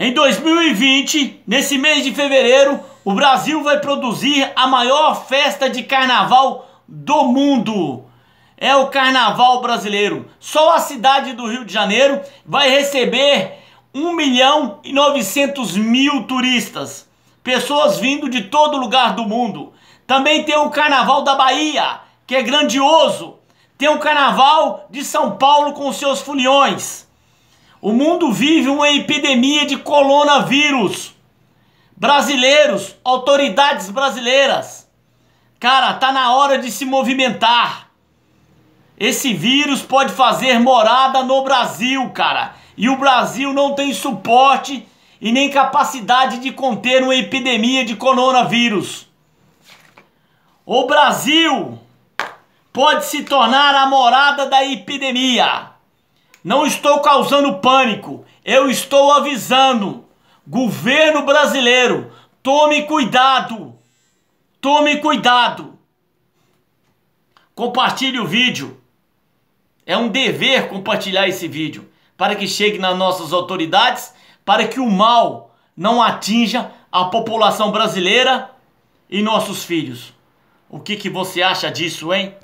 Em 2020, nesse mês de fevereiro, o Brasil vai produzir a maior festa de carnaval do mundo. É o carnaval brasileiro. Só a cidade do Rio de Janeiro vai receber 1 milhão e 900 mil turistas. Pessoas vindo de todo lugar do mundo. Também tem o carnaval da Bahia, que é grandioso. Tem o carnaval de São Paulo com seus foliões. O mundo vive uma epidemia de coronavírus. Brasileiros, autoridades brasileiras. Cara, tá na hora de se movimentar. Esse vírus pode fazer morada no Brasil, cara. E o Brasil não tem suporte e nem capacidade de conter uma epidemia de coronavírus. O Brasil pode se tornar a morada da epidemia. Não estou causando pânico, eu estou avisando. Governo brasileiro, tome cuidado. Tome cuidado. Compartilhe o vídeo. É um dever compartilhar esse vídeo para que chegue nas nossas autoridades, para que o mal não atinja a população brasileira e nossos filhos. O que, que você acha disso, hein?